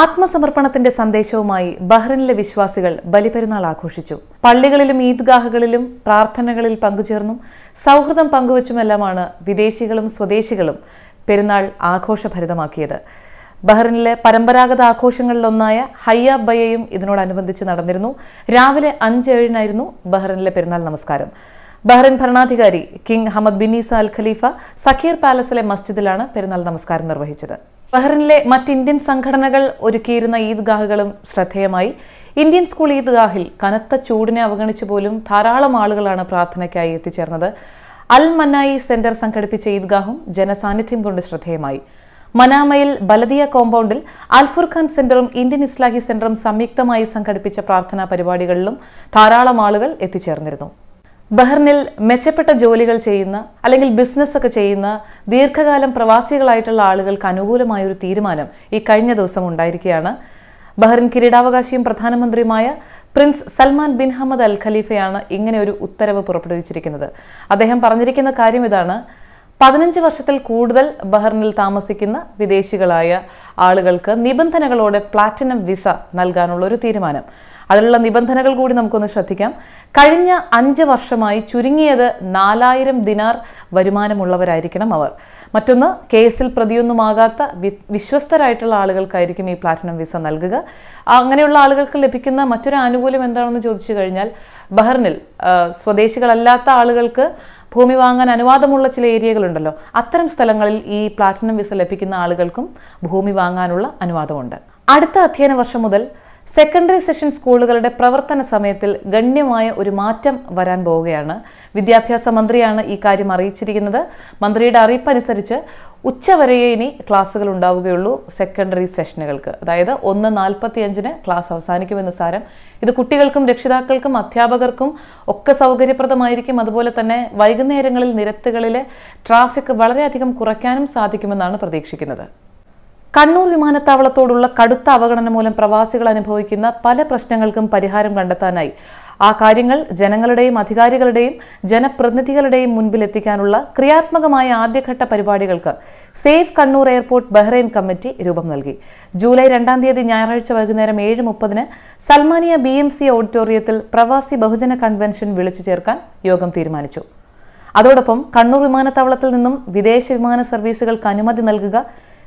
ആത്മസമർപ്പണത്തിന്റെ സന്ദേശവുമായി ബഹ്റിനിലെ വിശ്വാസികൾ ബലിപെരുന്നാൾ ആഘോഷിച്ചു പള്ളികളിലും ഈദ്ഗാഹകളിലും പ്രാർത്ഥനകളിൽ പങ്കുചേർന്നും സൗഹൃദം പങ്കുവച്ചുമെല്ലാമാണ് വിദേശികളും സ്വദേശികളും പെരുന്നാൾ ആഘോഷഭരിതമാക്കിയത് ബഹ്റിനിലെ പരമ്പരാഗത ആഘോഷങ്ങളിലൊന്നായ ഹയ്യ ബയ്യയും ഇതിനോടനുബന്ധിച്ച് നടന്നിരുന്നു രാവിലെ അഞ്ച് ഏഴിനായിരുന്നു ബഹ്റിനിലെ പെരുന്നാൾ നമസ്കാരം ബഹ്റിൻ ഭരണാധികാരി കിങ് ഹമദ് ബിനീസ അൽ ഖലീഫ സഖീർ പാലസിലെ മസ്ജിദിലാണ് പെരുന്നാൾ നമസ്കാരം നിർവഹിച്ചത് ബഹ്റിനിലെ മറ്റ് ഇന്ത്യൻ സംഘടനകൾ ഒരുക്കിയിരുന്ന ഈദ്ഗാഹുകളും ശ്രദ്ധേയമായി ഇന്ത്യൻ സ്കൂൾ ഈദ്ഗാഹിൽ കനത്ത ചൂടിനെ അവഗണിച്ച് പോലും ധാരാളം ആളുകളാണ് പ്രാർത്ഥനയ്ക്കായി എത്തിച്ചേർന്നത് അൽ മനായി സെന്റർ സംഘടിപ്പിച്ച ഈദ്ഗാഹും ജനസാന്നിധ്യം കൊണ്ട് ശ്രദ്ധേയമായി മനാമയിൽ ബലദിയ കോമ്പൗണ്ടിൽ അൽഫുർഖാൻ സെന്ററും ഇന്ത്യൻ ഇസ്ലാഹി സെന്ററും സംയുക്തമായി സംഘടിപ്പിച്ച പ്രാർത്ഥനാ പരിപാടികളിലും ധാരാളം ആളുകൾ എത്തിച്ചേർന്നിരുന്നു ബഹ്റിനിൽ മെച്ചപ്പെട്ട ജോലികൾ ചെയ്യുന്ന അല്ലെങ്കിൽ ബിസിനസ് ഒക്കെ ചെയ്യുന്ന ദീർഘകാലം പ്രവാസികളായിട്ടുള്ള ആളുകൾക്ക് അനുകൂലമായ ഒരു തീരുമാനം ഈ കഴിഞ്ഞ ദിവസം ഉണ്ടായിരിക്കുകയാണ് ബഹ്റിൻ കിരീടാവകാശിയും പ്രധാനമന്ത്രിയുമായ prince Salman bin Hamad Al ഖലീഫയാണ് ഇങ്ങനെ ഒരു ഉത്തരവ് പുറപ്പെടുവിച്ചിരിക്കുന്നത് അദ്ദേഹം പറഞ്ഞിരിക്കുന്ന കാര്യം ഇതാണ് പതിനഞ്ച് വർഷത്തിൽ കൂടുതൽ ബഹ്റിനിൽ താമസിക്കുന്ന വിദേശികളായ ആളുകൾക്ക് നിബന്ധനകളോടെ പ്ലാറ്റിനം വിസ നൽകാനുള്ള ഒരു തീരുമാനം അതിനുള്ള നിബന്ധനകൾ കൂടി നമുക്കൊന്ന് ശ്രദ്ധിക്കാം കഴിഞ്ഞ അഞ്ച് വർഷമായി ചുരുങ്ങിയത് നാലായിരം ദിനാർ വരുമാനമുള്ളവരായിരിക്കണം അവർ മറ്റൊന്ന് കേസിൽ പ്രതിയൊന്നുമാകാത്ത വിശ്വസ്തരായിട്ടുള്ള ആളുകൾക്കായിരിക്കും ഈ പ്ലാറ്റിനം വിസ നൽകുക അങ്ങനെയുള്ള ആളുകൾക്ക് ലഭിക്കുന്ന മറ്റൊരു ആനുകൂല്യം എന്താണെന്ന് ചോദിച്ചു കഴിഞ്ഞാൽ ബഹറിനിൽ സ്വദേശികളല്ലാത്ത ആളുകൾക്ക് ഭൂമി വാങ്ങാൻ അനുവാദമുള്ള ചില ഏരിയകളുണ്ടല്ലോ അത്തരം സ്ഥലങ്ങളിൽ ഈ പ്ലാറ്റിനം വിസ ലഭിക്കുന്ന ആളുകൾക്കും ഭൂമി വാങ്ങാനുള്ള അനുവാദമുണ്ട് അടുത്ത അധ്യയന വർഷം മുതൽ സെക്കൻഡറി സെഷൻ സ്കൂളുകളുടെ പ്രവർത്തന സമയത്തിൽ ഗണ്യമായ ഒരു മാറ്റം വരാൻ പോവുകയാണ് വിദ്യാഭ്യാസ മന്ത്രിയാണ് ഈ കാര്യം അറിയിച്ചിരിക്കുന്നത് മന്ത്രിയുടെ അനുസരിച്ച് ഉച്ചവരെയെ ഇനി ക്ലാസ്സുകൾ ഉണ്ടാവുകയുള്ളൂ സെക്കൻഡറി സെഷനുകൾക്ക് അതായത് ഒന്ന് നാൽപ്പത്തി അഞ്ചിന് ക്ലാസ് അവസാനിക്കുമെന്ന് സാരം ഇത് കുട്ടികൾക്കും രക്ഷിതാക്കൾക്കും അധ്യാപകർക്കും ഒക്കെ സൗകര്യപ്രദമായിരിക്കും അതുപോലെ തന്നെ വൈകുന്നേരങ്ങളിൽ നിരത്തുകളിലെ ട്രാഫിക് വളരെയധികം കുറയ്ക്കാനും സാധിക്കുമെന്നാണ് പ്രതീക്ഷിക്കുന്നത് കണ്ണൂർ വിമാനത്താവളത്തോടുള്ള കടുത്ത അവഗണന മൂലം പ്രവാസികൾ അനുഭവിക്കുന്ന പല പ്രശ്നങ്ങൾക്കും പരിഹാരം കണ്ടെത്താനായി ആ കാര്യങ്ങൾ ജനങ്ങളുടെയും അധികാരികളുടെയും ജനപ്രതിനിധികളുടെയും മുൻപിൽ എത്തിക്കാനുള്ള ക്രിയാത്മകമായ ആദ്യഘട്ട പരിപാടികൾക്ക് safe Kannur airport Bahrain committee രൂപം നൽകി ജൂലൈ രണ്ടാം തീയതി ഞായറാഴ്ച വൈകുന്നേരം ഏഴ് മുപ്പതിന് സൽമാനിയ ബി എം സി ഓഡിറ്റോറിയത്തിൽ പ്രവാസി ബഹുജന കൺവെൻഷൻ വിളിച്ചു ചേർക്കാൻ യോഗം തീരുമാനിച്ചു അതോടൊപ്പം കണ്ണൂർ വിമാനത്താവളത്തിൽ നിന്നും വിദേശ വിമാന സർവീസുകൾക്ക് അനുമതി നൽകുക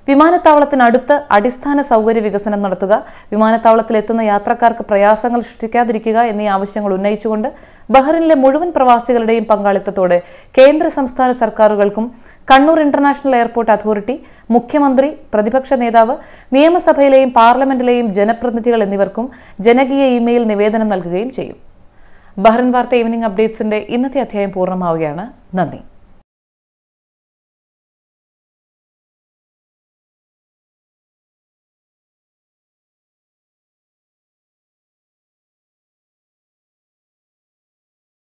വിമാനത്താവളത്തിനടുത്ത് അടിസ്ഥാന സൗകര്യ വികസനം നടത്തുക വിമാനത്താവളത്തിൽ എത്തുന്ന യാത്രക്കാർക്ക് പ്രയാസങ്ങൾ സൃഷ്ടിക്കാതിരിക്കുക എന്നീ ആവശ്യങ്ങൾ ഉന്നയിച്ചുകൊണ്ട് ബഹ്റിനിലെ മുഴുവൻ പ്രവാസികളുടെയും പങ്കാളിത്തത്തോടെ കേന്ദ്ര സംസ്ഥാന സർക്കാരുകൾക്കും കണ്ണൂർ ഇന്റർനാഷണൽ എയർപോർട്ട് അതോറിറ്റി മുഖ്യമന്ത്രി പ്രതിപക്ഷ നേതാവ് നിയമസഭയിലെയും പാർലമെന്റിലെയും ജനപ്രതിനിധികൾ എന്നിവർക്കും ജനകീയ ഇമെയിൽ നിവേദനം നൽകുകയും ചെയ്യും ബഹ്റിൻ വാർത്ത ഈവനിംഗ് അപ്ഡേറ്റ്സിന്റെ ഇന്നത്തെ അധ്യായം പൂർണ്ണമാവുകയാണ് നന്ദി